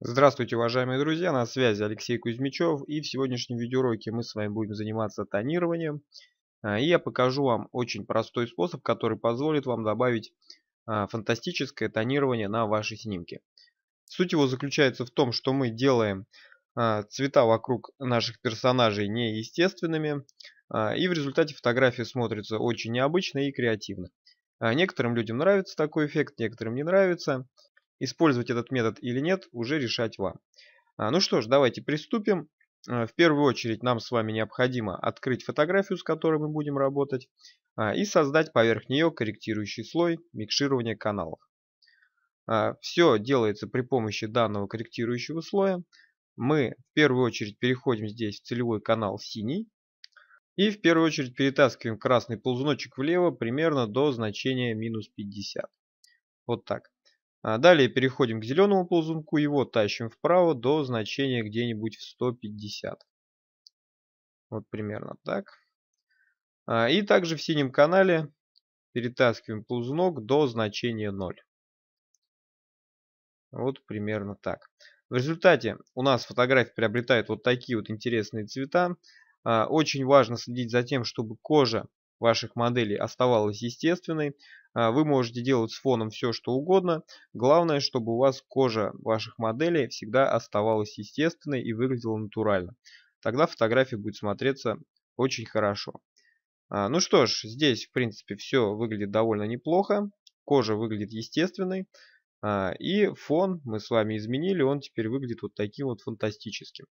Здравствуйте, уважаемые друзья, на связи Алексей Кузьмичев и в сегодняшнем видеоуроке мы с вами будем заниматься тонированием. А, и я покажу вам очень простой способ, который позволит вам добавить а, фантастическое тонирование на ваши снимки. Суть его заключается в том, что мы делаем а, цвета вокруг наших персонажей неестественными, и в результате фотография смотрится очень необычно и креативно. Некоторым людям нравится такой эффект, некоторым не нравится. Использовать этот метод или нет, уже решать вам. А, ну что ж, давайте приступим. А, в первую очередь нам с вами необходимо открыть фотографию, с которой мы будем работать, а, и создать поверх нее корректирующий слой микширования каналов. Все делается при помощи данного корректирующего слоя. Мы в первую очередь переходим здесь в целевой канал синий. И в первую очередь перетаскиваем красный ползуночек влево примерно до значения минус 50. Вот так. А далее переходим к зеленому ползунку, его тащим вправо до значения где-нибудь в 150. Вот примерно так. А, и также в синем канале перетаскиваем ползунок до значения 0. Вот примерно так. В результате у нас фотография приобретает вот такие вот интересные цвета. А, очень важно следить за тем, чтобы кожа ваших моделей оставалась естественной. А, вы можете делать с фоном все, что угодно. Главное, чтобы у вас кожа ваших моделей всегда оставалась естественной и выглядела натурально. Тогда фотография будет смотреться очень хорошо. А, ну что ж, здесь в принципе все выглядит довольно неплохо. Кожа выглядит естественной. А, и фон мы с вами изменили, он теперь выглядит вот таким вот фантастическим.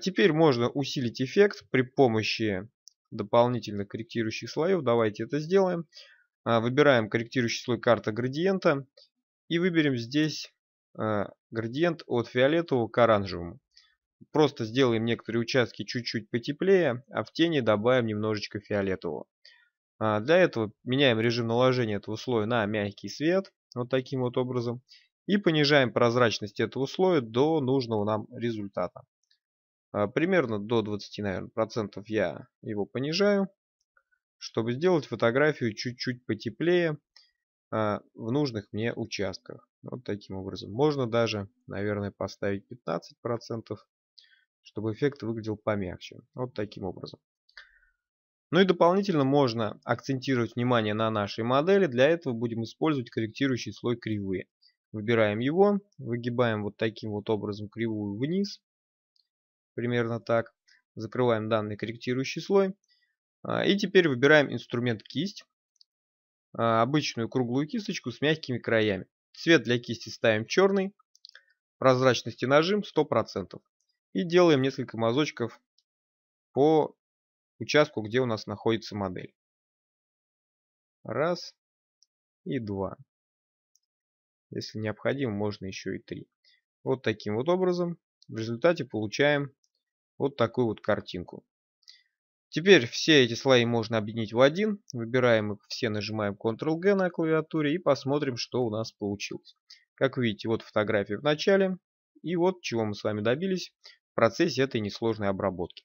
Теперь можно усилить эффект при помощи дополнительных корректирующих слоев. Давайте это сделаем. А, выбираем корректирующий слой карта градиента и выберем здесь а, градиент от фиолетового к оранжевому. Просто сделаем некоторые участки чуть-чуть потеплее, а в тени добавим немножечко фиолетового. А, для этого меняем режим наложения этого слоя на мягкий свет, вот таким вот образом, и понижаем прозрачность этого слоя до нужного нам результата. А, примерно до 20, наверное, процентов я его понижаю, чтобы сделать фотографию чуть-чуть потеплее а, в нужных мне участках. Вот таким образом. Можно даже, наверное, поставить 15 процентов, чтобы эффект выглядел помягче. Вот таким образом. Ну и дополнительно можно акцентировать внимание на нашей модели. Для этого будем использовать корректирующий слой кривые. Выбираем его, выгибаем вот таким вот образом кривую вниз примерно так. Закрываем данный корректирующий слой. А, и теперь выбираем инструмент кисть, а, обычную круглую кисточку с мягкими краями. Цвет для кисти ставим черный, прозрачности нажим 100%. И делаем несколько мазочков по участку, где у нас находится модель. Раз и два. Если необходимо, можно еще и три. Вот таким вот образом в результате получаем вот такую вот картинку. Теперь все эти слои можно объединить в один. Выбираем их все, нажимаем Ctrl-G на клавиатуре и посмотрим, что у нас получилось. Как видите, вот фотография в начале. И вот чего мы с вами добились в процессе этой несложной обработки.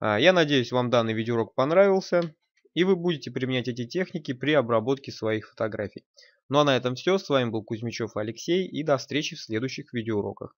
А, я надеюсь, вам данный видеоурок понравился. И вы будете применять эти техники при обработке своих фотографий. Ну а на этом все. С вами был Кузьмичев Алексей и до встречи в следующих видеоуроках.